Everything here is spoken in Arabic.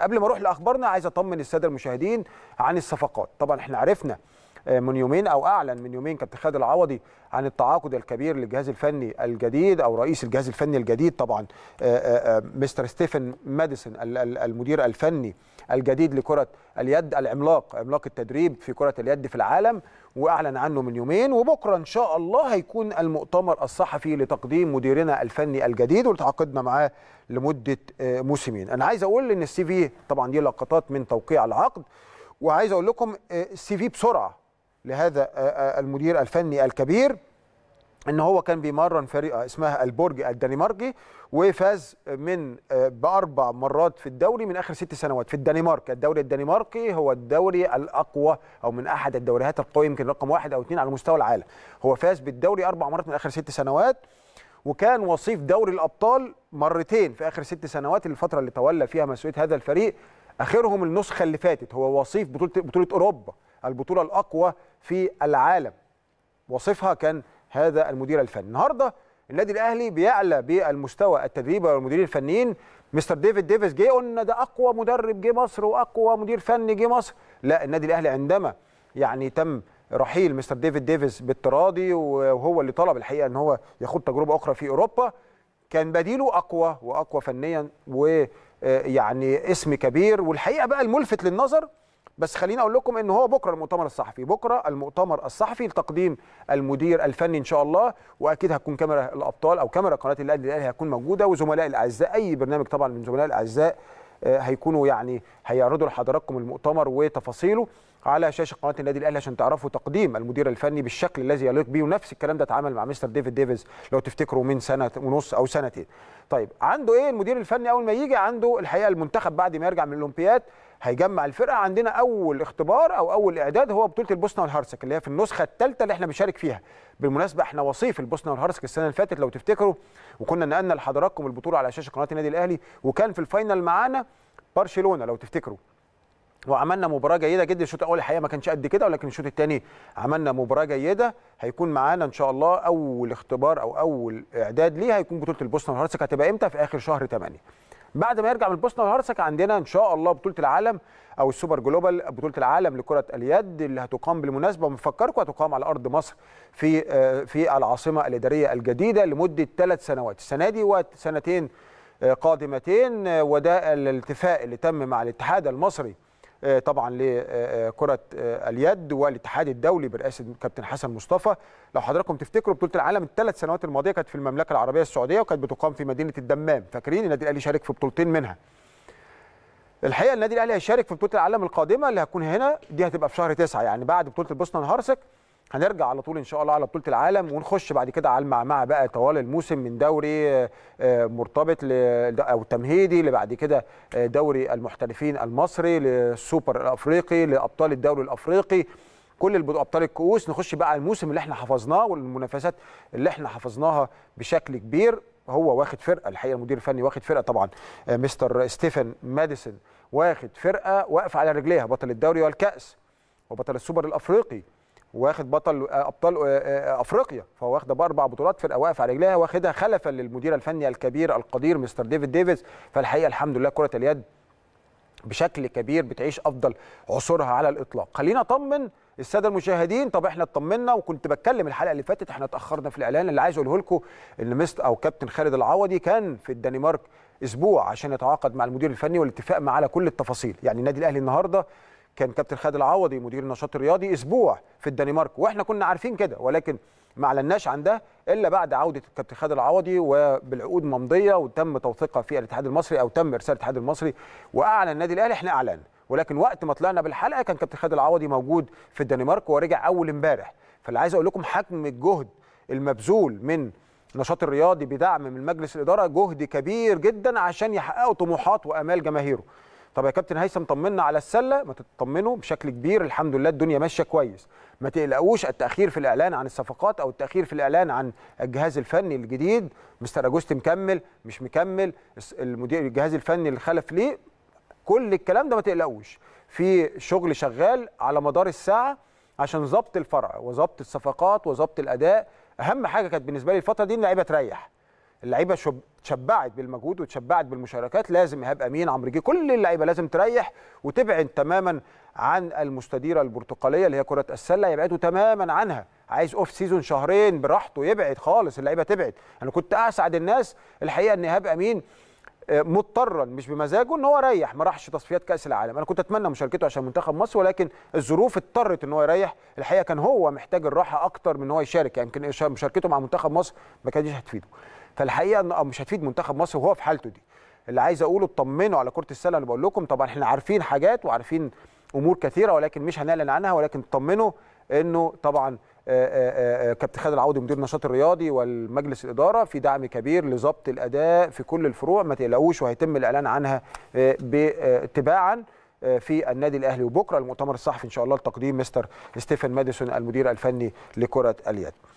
قبل ما اروح لاخبارنا عايز اطمن الساده المشاهدين عن الصفقات طبعا احنا عرفنا آه، من يومين او اعلن من يومين كابتن خالد العوضي عن التعاقد الكبير للجهاز الفني الجديد او رئيس الجهاز الفني الجديد طبعا آه، آه، مستر ستيفن ماديسون المدير الفني الجديد لكره اليد العملاق عملاق التدريب في كره اليد في العالم واعلن عنه من يومين وبكره ان شاء الله هيكون المؤتمر الصحفي لتقديم مديرنا الفني الجديد وتعاقدنا معاه لمده موسمين انا عايز اقول ان السي في طبعا دي لقطات من توقيع العقد وعايز اقول لكم السي في بسرعه لهذا آه، آه، المدير الفني الكبير ان هو كان بيمرن فريق اسمها البرج الدنماركي وفاز من آه، باربع مرات في الدوري من اخر ست سنوات في الدنمارك الدوري الدنماركي هو الدوري الاقوى او من احد الدوريات القويه يمكن رقم واحد او اثنين على مستوى العالم هو فاز بالدوري اربع مرات من اخر ست سنوات وكان وصيف دوري الابطال مرتين في اخر ست سنوات الفتره اللي تولى فيها مسؤوليه هذا الفريق اخرهم النسخه اللي فاتت هو وصيف بطوله بطوله اوروبا البطوله الاقوى في العالم وصفها كان هذا المدير الفني النهارده النادي الاهلي بيعلى بالمستوى التدريبي والمديرين الفنيين مستر ديفيد ديفيس جه قلنا ده اقوى مدرب جه مصر واقوى مدير فني جه مصر لا النادي الاهلي عندما يعني تم رحيل مستر ديفيد ديفيس بالتراضي وهو اللي طلب الحقيقه ان هو يخوض تجربه اخرى في اوروبا كان بديله اقوى واقوى فنيا ويعني اسم كبير والحقيقه بقى الملفت للنظر بس خليني اقول لكم ان هو بكره المؤتمر الصحفي بكره المؤتمر الصحفي لتقديم المدير الفني ان شاء الله واكيد هتكون كاميرا الابطال او كاميرا قناه النادي الاهلي هتكون موجوده وزملاء الاعزاء اي برنامج طبعا من زملاء الاعزاء آه، هيكونوا يعني هيعرضوا لحضراتكم المؤتمر وتفاصيله على شاشه قناه النادي الاهلي عشان تعرفوا تقديم المدير الفني بالشكل الذي يليق به ونفس الكلام ده اتعمل مع مستر ديفيد ديفيز لو تفتكروا من سنه ونص او سنتين. طيب عنده ايه المدير الفني اول ما يجي عنده الحقيقه المنتخب بعد ما يرجع من الاولمبياد هيجمع الفرقه عندنا اول اختبار او اول اعداد هو بطوله البوسنه والهرسك اللي هي في النسخه الثالثه اللي احنا بنشارك فيها بالمناسبه احنا وصيف البوسنه والهرسك السنه اللي فاتت لو تفتكروا وكنا نقلنا لحضراتكم البطوله على شاشه قناه النادي الاهلي وكان في الفاينل معانا برشلونه لو تفتكروا وعملنا مباراه جيده جدا الشوط الاول الحقيقه ما كانش قد كده ولكن الشوط الثاني عملنا مباراه جيده هيكون معانا ان شاء الله اول اختبار او اول اعداد ليه هيكون بطوله البوسنه والهرسك هتبقى امتى في اخر شهر 8 بعد ما يرجع من البوسنه والهرسك عندنا ان شاء الله بطوله العالم او السوبر جلوبال بطوله العالم لكره اليد اللي هتقام بالمناسبه ومفكركم هتقام على ارض مصر في آه، في العاصمه الاداريه الجديده لمده ثلاث سنوات السنه دي وسنتين آه، قادمتين آه، وده الاتفاق اللي تم مع الاتحاد المصري آه، طبعا لكره آه، آه، اليد والاتحاد الدولي برئاسه كابتن حسن مصطفى لو حضراتكم تفتكروا بطوله العالم الثلاث سنوات الماضيه كانت في المملكه العربيه السعوديه وكانت بتقام في مدينه الدمام فاكرين النادي الاهلي شارك في بطولتين منها الحقيقه النادي الاهلي هيشارك في بطوله العالم القادمه اللي هتكون هنا دي هتبقى في شهر 9 يعني بعد بطوله البوسنه والهرسك هنرجع على طول ان شاء الله على بطوله العالم ونخش بعد كده على المعمعه بقى طوال الموسم من دوري آه، مرتبط او تمهيدي لبعد كده آه، دوري المحترفين المصري للسوبر الافريقي لابطال الدوري الافريقي كل ابطال الكؤوس نخش بقى على الموسم اللي احنا حفظناه والمنافسات اللي احنا حفظناها بشكل كبير هو واخد فرقه الحقيقه المدير الفني واخد فرقه طبعا آه، مستر ستيفن ماديسون واخد فرقه واقف على رجليها بطل الدوري والكاس وبطل السوبر الافريقي واخد بطل آه، ابطال آه، آه، افريقيا فهو واخده باربع بطولات فرقه واقفه على رجليها واخدها خلفا للمدير الفني الكبير القدير مستر ديفيد ديفيز فالحقيقه الحمد لله كره اليد بشكل كبير بتعيش افضل عصورها على الاطلاق خلينا اطمن الساده المشاهدين طب احنا اطمنا وكنت بتكلم الحلقه اللي فاتت احنا اتاخرنا في الاعلان اللي عايز اقوله لكم ان مست او كابتن خالد العوضي كان في الدنمارك اسبوع عشان يتعاقد مع المدير الفني والاتفاق معاه على كل التفاصيل يعني النادي الاهلي النهارده كان كابتن خالد العوضي مدير النشاط الرياضي اسبوع في الدنمارك واحنا كنا عارفين كده ولكن ما اعلناش عن ده الا بعد عوده الكابتن خالد العوضي وبالعقود ممضيه وتم توثيقها في الاتحاد المصري او تم ارسال الاتحاد المصري واعلن النادي الاهلي احنا اعلن ولكن وقت ما طلعنا بالحلقه كان كابتن خالد العوضي موجود في الدنمارك ورجع اول امبارح فاللي عايز اقول لكم حجم الجهد المبذول من النشاط الرياضي بدعم من مجلس الاداره جهد كبير جدا عشان يحققوا طموحات وامال جماهيره طب يا كابتن هيثم طمنا على السله ما تطمنوا بشكل كبير الحمد لله الدنيا ماشيه كويس ما تقلقوش التاخير في الاعلان عن الصفقات او التاخير في الاعلان عن الجهاز الفني الجديد مستر اجوست مكمل مش مكمل المدير الجهاز الفني اللي خلف ليه كل الكلام ده ما تقلقوش في شغل شغال على مدار الساعه عشان ظبط الفرع وظبط الصفقات وظبط الاداء اهم حاجه كانت بالنسبه لي الفتره دي ان اللعيبه تريح اللعيبه تشبعت بالمجهود وتشبعت بالمشاركات لازم ايهاب امين عمرو جي كل اللعيبه لازم تريح وتبعد تماما عن المستديره البرتقاليه اللي هي كره السله يبعدوا تماما عنها عايز اوف سيزون شهرين براحته يبعد خالص اللعيبه تبعد انا كنت اسعد الناس الحقيقه ان ايهاب امين آه، مضطرا مش بمزاجه ان هو يريح ما راحش تصفيات كاس العالم انا كنت اتمنى مشاركته عشان منتخب مصر ولكن الظروف اضطرت ان هو يريح الحقيقه كان هو محتاج الراحه اكتر من ان هو يشارك يعني يمكن مشاركته مع منتخب مصر ما كانتش هتفيده فالحقيقه آه، مش هتفيد منتخب مصر وهو في حالته دي اللي عايز اقوله اطمنوا على كره السله اللي بقول لكم طبعا احنا عارفين حاجات وعارفين امور كثيره ولكن مش هنعلن عنها ولكن اطمنوا انه طبعا آه، آه، كابتن خالد العوضي مدير النشاط الرياضي والمجلس الاداره في دعم كبير لضبط الاداء في كل الفروع ما تقلقوش وهيتم الاعلان عنها تباعا في النادي الاهلي وبكره المؤتمر الصحفي ان شاء الله لتقديم مستر ستيفن ماديسون المدير الفني لكره اليد